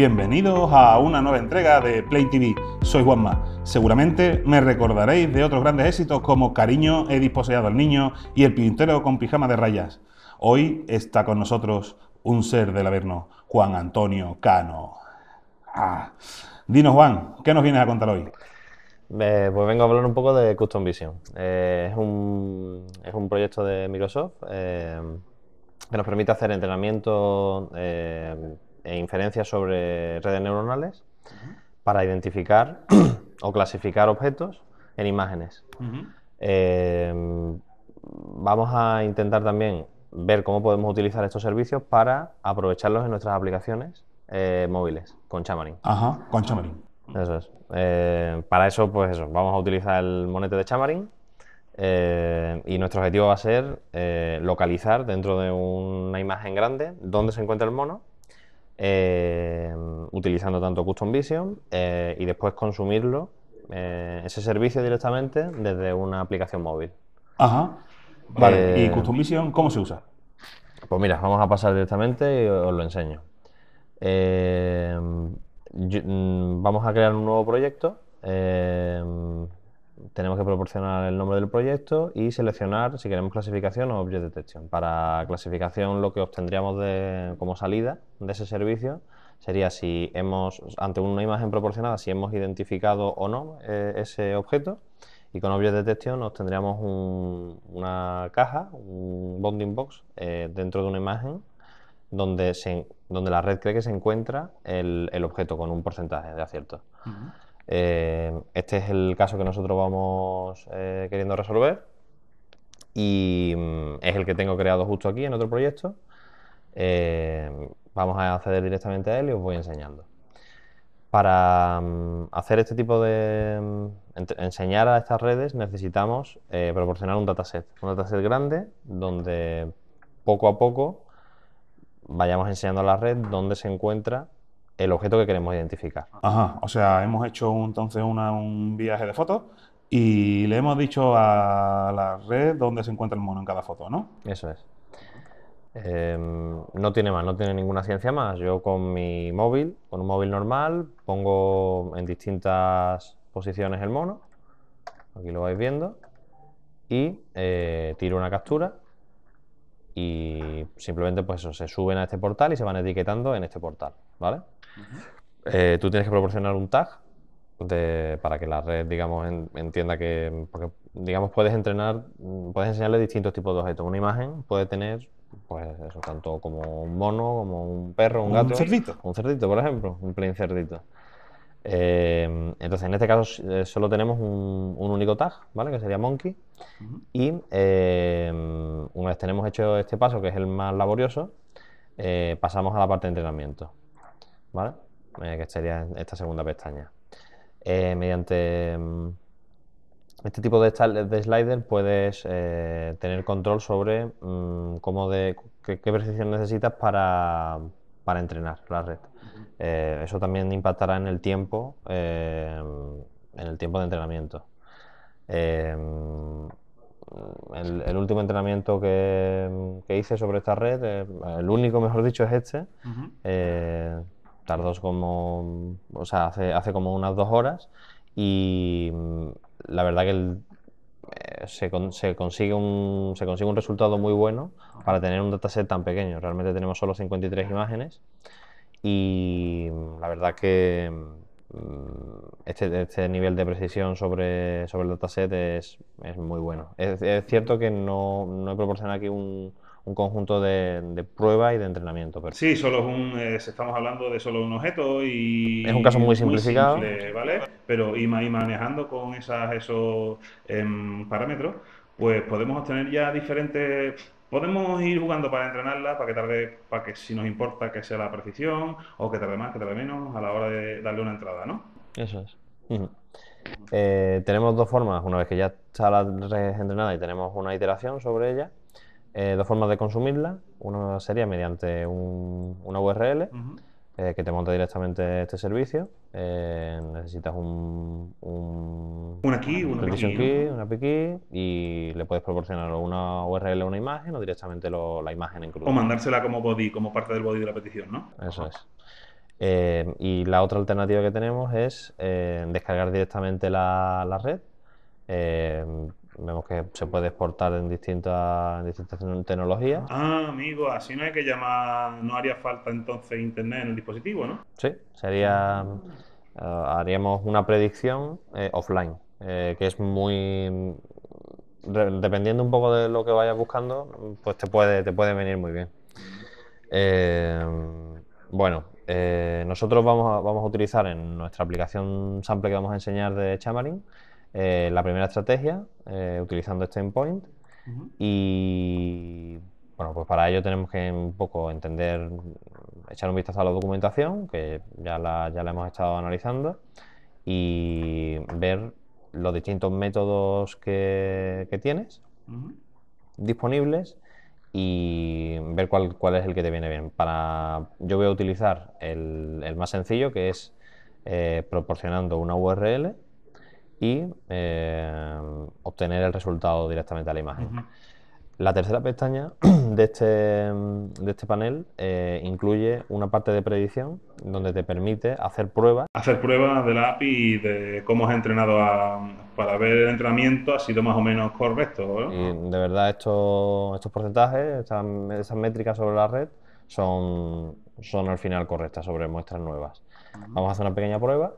Bienvenidos a una nueva entrega de Play TV. Soy Juanma. Seguramente me recordaréis de otros grandes éxitos como Cariño, he disposeado al niño y El pintero con pijama de rayas. Hoy está con nosotros un ser del Averno, Juan Antonio Cano. Ah. Dinos, Juan, ¿qué nos vienes a contar hoy? Eh, pues vengo a hablar un poco de Custom Vision. Eh, es, un, proyecto de Microsoft eh, que nos permite hacer entrenamiento e inferencias sobre redes neuronales para identificar o clasificar objetos en imágenes. Em, vamos a intentar también ver cómo podemos utilizar estos servicios para aprovecharlos en nuestras aplicaciones eh, móviles con Chamarin Ajá, con Eso es. Eh, para eso, pues eso, vamos a utilizar el monete de Chamarin eh, y nuestro objetivo va a ser localizar dentro de una imagen grande dónde se encuentra el mono Em, utilizando tanto Custom Vision eh, y después consumirlo, eh, ese servicio directamente desde una aplicación móvil. Ajá. Vale, ¿y eh, Custom Vision cómo se usa? Pues mira, vamos a pasar directamente y os lo enseño. Mm, vamos a crear un nuevo proyecto tenemos que proporcionar el nombre del proyecto y seleccionar si queremos clasificación o Object Detection. Para clasificación lo que obtendríamos como salida de ese servicio sería si hemos, ante una imagen proporcionada, si hemos identificado o no eh, ese objeto y con Object Detection obtendríamos una caja, un bounding box eh, dentro de una imagen donde, donde la red cree que se encuentra el, objeto con un porcentaje de acierto. Eh, este es el caso que nosotros vamos eh, queriendo resolver y mm, es el que tengo creado justo aquí en otro proyecto. Eh, vamos a acceder directamente a él y os voy enseñando. Para mm, hacer este tipo de mm, enseñar a estas redes necesitamos proporcionar un dataset, un dataset grande donde poco a poco vayamos enseñando a la red dónde se encuentra el objeto que queremos identificar. Ajá, o sea, hemos hecho entonces un viaje de fotos y le hemos dicho a la red dónde se encuentra el mono en cada foto, ¿no? Eso es. Em, no tiene más, no tiene ninguna ciencia más. Yo con mi móvil, con un móvil normal, pongo en distintas posiciones el mono. Aquí lo vais viendo. Y eh, tiro una captura. Y simplemente pues eso, se suben a este portal y se van etiquetando en este portal, ¿vale? Eh, tú tienes que proporcionar un tag para que la red, digamos, entienda que, digamos, puedes entrenar, mm, puedes enseñarle distintos tipos de objetos. Una imagen puede tener, pues, eso, tanto como un mono, como un perro, un, gato. Un cerdito. Un cerdito, por ejemplo, un plain cerdito. Eh, entonces, en este caso eh, solo tenemos un, único tag, ¿vale? Que sería monkey. Y una vez tenemos hecho este paso, que es el más laborioso, pasamos a la parte de entrenamiento. ¿vale? estaría eh, que esta segunda pestaña. Eh, mediante mm, este tipo de, de slider puedes eh, tener control sobre mm, cómo de, qué, precisión necesitas para, entrenar la red. eso también impactará en el tiempo, en el tiempo de entrenamiento. Em, el, último entrenamiento que, hice sobre esta red, el único, mejor dicho, es este como, o hace, hace como unas dos horas y mm, la verdad que eh, se, consigue un, se consigue un resultado muy bueno para tener un dataset tan pequeño. Realmente tenemos solo 53 imágenes y mm, la verdad que mm, este, este nivel de precisión sobre, sobre el dataset es, es muy bueno. Es, cierto que no, no he proporcionado aquí un, un conjunto de, pruebas y de entrenamiento. Sí, solo es un, estamos hablando de solo un objeto y... Es un caso muy simplificado. ¿vale? Pero y, manejando con esas, esos em, parámetros, pues podemos obtener ya diferentes Podemos ir jugando para entrenarla, para que tarde, para que si nos importa que sea la precisión, o que tarde más, que tarde menos, a la hora de darle una entrada, ¿no? Eso es. Eh, tenemos dos formas, una vez que ya está la red entrenada y tenemos una iteración sobre ella, eh, dos formas de consumirla. Una sería mediante un, una URL eh, que te monta directamente este servicio. Eh, necesitas un, una key, una, una y le puedes proporcionar una URL a una imagen o directamente la imagen en O mandársela como body, como parte del body de la petición, ¿no? Eso es. y la otra alternativa que tenemos es descargar directamente la, la red vemos que se puede exportar en distintas, tecnologías. Ah, amigo, así no hay que llamar, no haría falta entonces internet en el dispositivo, ¿no? Sí, sería, eh, haríamos una predicción eh, offline, eh, que es muy, dependiendo un poco de lo que vayas buscando, pues te puede, te puede venir muy bien. bueno, nosotros vamos a, vamos a utilizar en nuestra aplicación sample que vamos a enseñar de chamarin eh, la primera estrategia, eh, utilizando este endpoint. Y bueno, pues para ello tenemos que un poco entender, echar un vistazo a la documentación, que ya la, ya la hemos estado analizando, y ver los distintos métodos que, tienes disponibles y ver cuál, cuál es el que te viene bien. Para, yo voy a utilizar el, más sencillo, que es eh, proporcionando una URL y eh, obtener el resultado directamente a la imagen. La tercera pestaña de este, de este panel eh, incluye una parte de predicción donde te permite hacer pruebas. Hacer pruebas de la API y de cómo has entrenado para ver el entrenamiento ha sido más o menos correcto. de verdad estos, estos porcentajes, esas métricas sobre la red son, son al final correctas sobre muestras nuevas. Vamos a hacer una pequeña prueba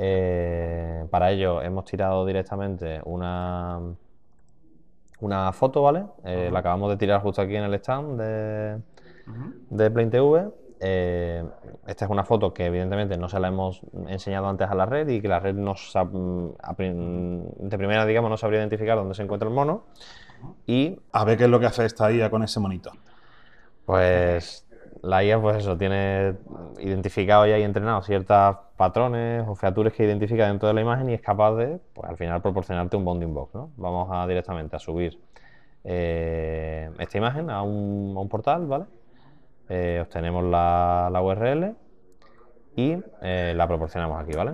eh, para ello hemos tirado directamente una, una foto, ¿vale? Eh, la acabamos de tirar justo aquí en el stand de, de TV. Eh, esta es una foto que evidentemente no se la hemos enseñado antes a la red y que la red no de primera, digamos, no sabría identificar dónde se encuentra el mono. Y... A ver qué es lo que hace esta IA con ese monito. Pues la IA, pues eso, tiene identificado y ha entrenado ciertos patrones o features que identifica dentro de la imagen y es capaz de, pues, al final, proporcionarte un bounding box, ¿no? Vamos a directamente a subir eh, esta imagen a un, portal, ¿vale? Eh, obtenemos la, URL y eh, la proporcionamos aquí, ¿vale?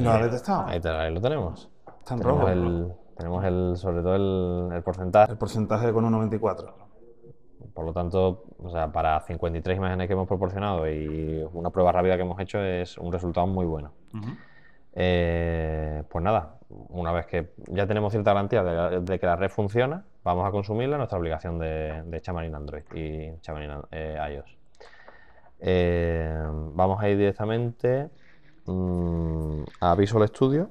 no ¿Lo Ahí, lo tenemos. Está en rojo. Tenemos el, sobre todo el, porcentaje. El porcentaje con un 94. Por lo tanto, o sea, para 53 imágenes que hemos proporcionado y una prueba rápida que hemos hecho es un resultado muy bueno. Eh, pues nada, una vez que ya tenemos cierta garantía de, que la red funciona, vamos a consumirla nuestra obligación de, de Android y Chamarin eh, iOS. Eh, vamos a ir directamente mm, a Visual Studio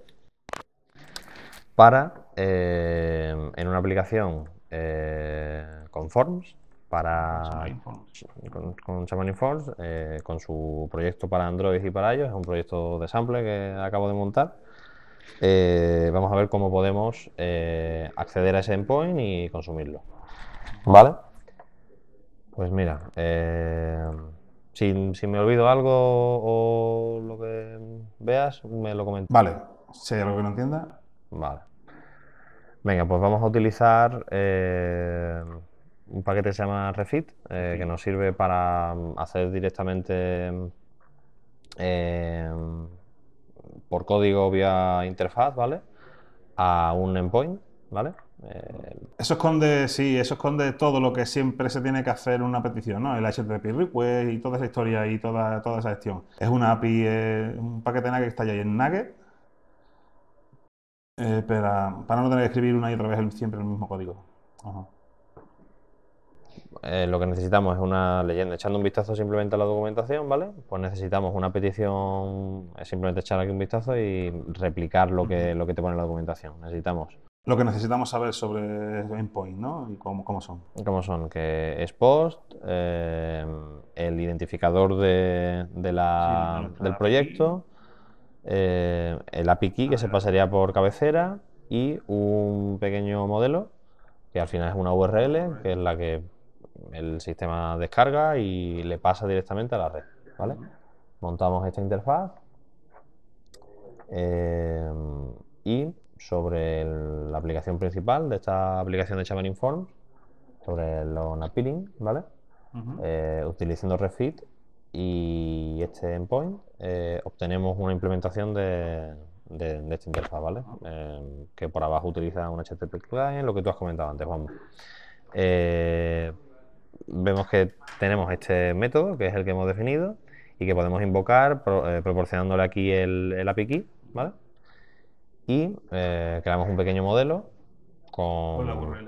para eh, en una aplicación eh, con Forms para con, con Xamarin Forms, eh, con su proyecto para Android y para iOS, es un proyecto de sample que acabo de montar. vamos a ver cómo podemos acceder a ese endpoint y consumirlo. ¿Vale? Pues mira, si, si, me olvido algo o lo que veas, me lo comentas. Vale, si hay algo que no entienda. Vale. Venga, pues vamos a utilizar eh, un paquete que se llama Refit, eh, que nos sirve para mm, hacer directamente mm, eh, por código vía interfaz, ¿vale? A un endpoint, ¿vale? Eso esconde, sí, eso esconde todo lo que siempre se tiene que hacer en una petición, ¿no? El HTTP request y toda esa historia y toda, toda esa gestión. Es una API, un paquete NAGE que está ahí en NAGE eh, para, para, no tener que escribir una y otra vez siempre el mismo código. Eh, lo que necesitamos es una leyenda. Echando un vistazo simplemente a la documentación, ¿vale? Pues necesitamos una petición, simplemente echar aquí un vistazo y replicar lo que, lo que te pone la documentación. Necesitamos. Lo que necesitamos saber sobre endpoint, ¿no? Y cómo, cómo son. Cómo son, que es post, eh, el identificador de, la, del proyecto eh, el API key que se pasaría por cabecera y un pequeño modelo que al final es una URL, que es la que el sistema descarga y le pasa directamente a la red. ¿vale? Montamos esta interfaz eh, y sobre la aplicación principal de esta aplicación de Xamarin Inform sobre los appealing, ¿vale? Eh, utilizando Refit, y este endpoint, eh, obtenemos una implementación de, esta interfaz, ¿vale? Em, que por abajo utiliza un HTTP client, lo que tú has comentado antes, vamos. Eh, vemos que tenemos este método, que es el que hemos definido, y que podemos invocar eh, proporcionándole aquí el, API key, ¿vale? Y creamos un pequeño modelo con,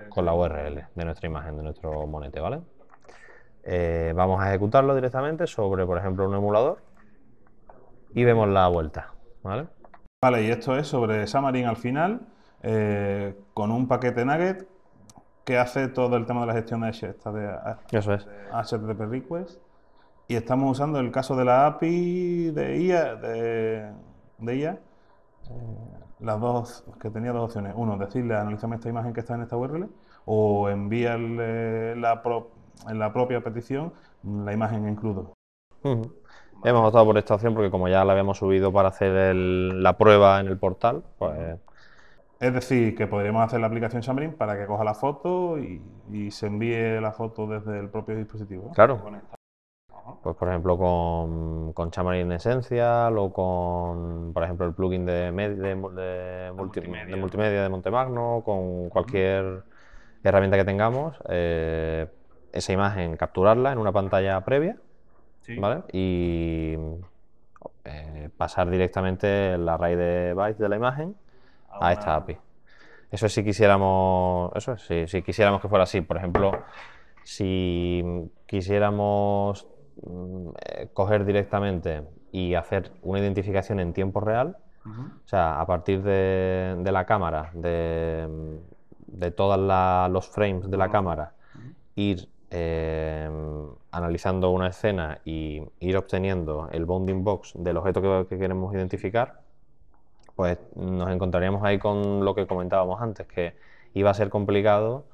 con la URL de nuestra imagen, de nuestro monete, ¿vale? Eh, vamos a ejecutarlo directamente sobre, por ejemplo, un emulador y vemos la vuelta. Vale, vale y esto es sobre Xamarin al final, eh, con un paquete Nugget que hace todo el tema de la gestión de, esta de, HTTP request. Y estamos usando el caso de la API de IA, de, IA eh, las dos, que tenía dos opciones. Uno, decirle, analízame esta imagen que está en esta URL, o envíale la, pro, en la propia petición mm, la imagen en crudo. Hemos optado por esta opción porque como ya la habíamos subido para hacer la prueba en el portal, pues... Es decir, que podríamos hacer la aplicación Xamarin para que coja la foto y, se envíe la foto desde el propio dispositivo. Claro. Pues por ejemplo con, con Xamarin Essential o con, por ejemplo, el plugin de, de, multimedia. de Montemagno, con cualquier herramienta que tengamos. Eh, esa imagen, capturarla en una pantalla previa, Y eh, pasar directamente la raíz de bytes de la imagen a, esta API. Eso es si quisiéramos, eso si, quisiéramos que fuera así. Por ejemplo, si quisiéramos mm, coger directamente y hacer una identificación en tiempo real, o sea, a partir de, la cámara, de, todos los frames de la cámara, ir Em, analizando una escena y ir obteniendo el bounding box del objeto que, queremos identificar, pues nos encontraríamos ahí con lo que comentábamos antes, que iba a ser complicado.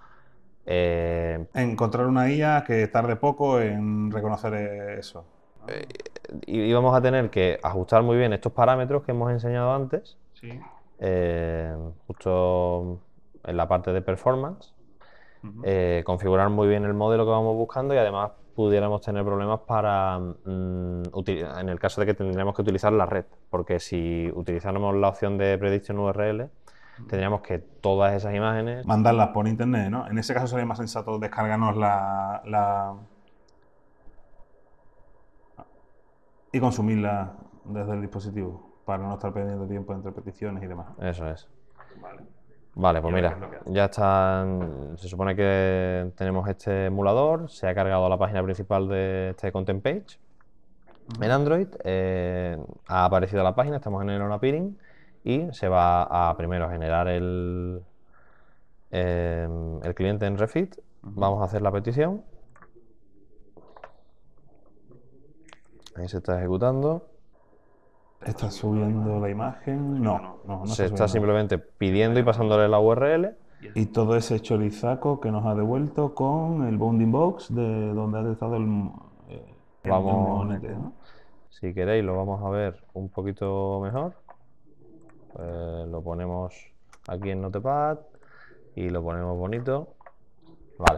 Eh, Encontrar una IA que tarde poco en reconocer eso. Eh, íbamos a tener que ajustar muy bien estos parámetros que hemos enseñado antes, sí. Eh, justo en la parte de performance, eh, configurar muy bien el modelo que vamos buscando y además pudiéramos tener problemas para, mm, en el caso de que tendríamos que utilizar la red, porque si utilizáramos la opción de prediction URL, tendríamos que todas esas imágenes... Mandarlas por internet, ¿no? En ese caso sería más sensato descargarnos la... la... y consumirla desde el dispositivo, para no estar perdiendo tiempo entre peticiones y demás. Eso es. Vale. Vale, pues mira, ya está Se supone que tenemos este emulador, se ha cargado la página principal de este content page en Android, eh, ha aparecido la página, estamos en el on y se va a primero generar el, em, el cliente en Refit. Vamos a hacer la petición. Ahí se está ejecutando. ¿Está subiendo la imagen? No, no, no, Se está, simplemente pidiendo y pasándole la URL. Y todo ese chorizaco que nos ha devuelto con el bounding box de donde ha estado el, vamos, Si queréis lo vamos a ver un poquito mejor. Eh, lo ponemos aquí en Notepad y lo ponemos bonito. Vale.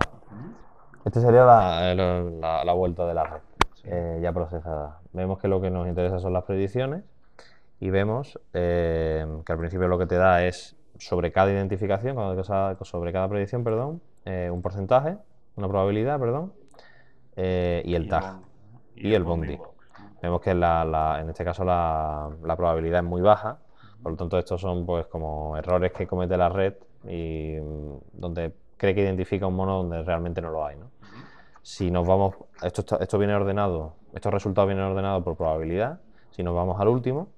Esta sería eh, la vuelta de la red. Eh, ya procesada. Vemos que lo que nos interesa son las predicciones y vemos eh, que al principio lo que te da es sobre cada identificación, sobre cada predicción, perdón, eh, un porcentaje, una probabilidad, perdón, y el tag y, el bondi. Vemos que en este caso la, probabilidad es muy baja, por lo tanto estos son pues como errores que comete la red y mm, donde cree que identifica un mono donde realmente no lo hay, ¿no? Si nos vamos, esto, esto viene ordenado, estos resultados vienen ordenados por probabilidad. Si nos vamos al último,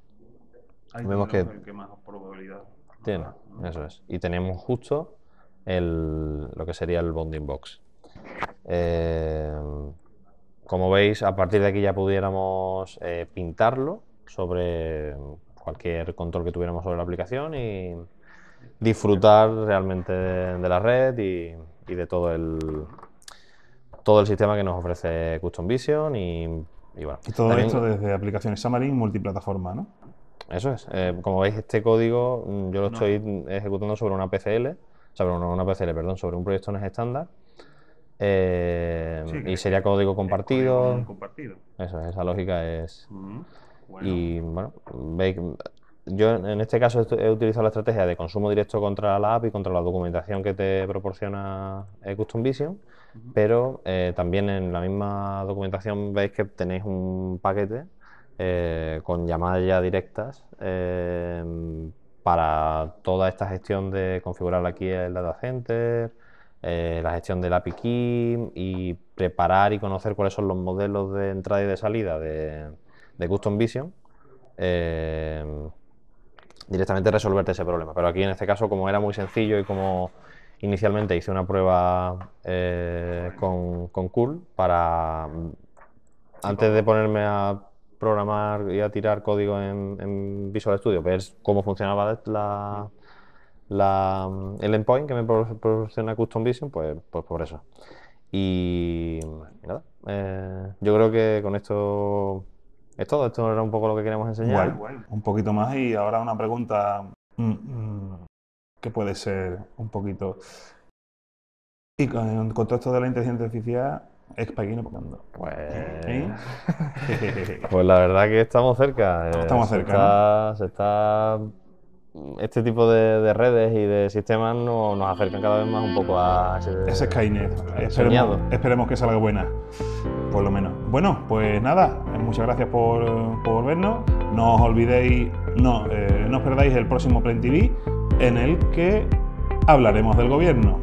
Ahí vemos que, más probabilidad tiene, eso es. Y tenemos justo el, lo que sería el bonding box. Eh, como veis, a partir de aquí ya pudiéramos eh, pintarlo sobre cualquier control que tuviéramos sobre la aplicación y disfrutar realmente de, la red y de todo el, todo el sistema que nos ofrece Custom Vision y, bueno. todo esto desde aplicaciones Xamarin multiplataforma, ¿no? Eso es. Eh, como veis, este código mm, yo lo estoy ejecutando sobre una PCL, sobre una, PCL, perdón, sobre un proyecto no estándar. Eh, y sería código compartido. esa lógica es. Mm, y bueno, yo en este caso he utilizado la estrategia de consumo directo contra la app y contra la documentación que te proporciona eh, Custom Vision pero eh, también en la misma documentación veis que tenéis un paquete eh, con llamadas ya directas eh, para toda esta gestión de configurar aquí el data center, la gestión del API key y preparar y conocer cuáles son los modelos de entrada y de salida de, Custom Vision, directamente resolverte ese problema. Pero aquí en este caso, como era muy sencillo y como Inicialmente hice una prueba eh, con, con Cool para, antes de ponerme a programar y a tirar código en, Visual Studio, ver cómo funcionaba la, la, el endpoint que me proporciona Custom Vision, pues, pues por eso. Y nada, eh, yo creo que con esto es todo. Esto era un poco lo que queríamos enseñar. un poquito más y ahora una pregunta mm, mm, que puede ser un poquito... Y con, el contexto de la inteligencia artificial, es pues, ¿Eh? pues... la verdad que estamos cerca. Eh, estamos cerca. Se está... Este tipo de, redes y de sistemas nos acercan cada vez más un poco a ese, Skynet. Esperemos, que salga buena, por lo menos. Bueno, pues nada, eh, muchas gracias por, vernos. No os olvidéis, no, no os perdáis el próximo plan TV en el que hablaremos del gobierno.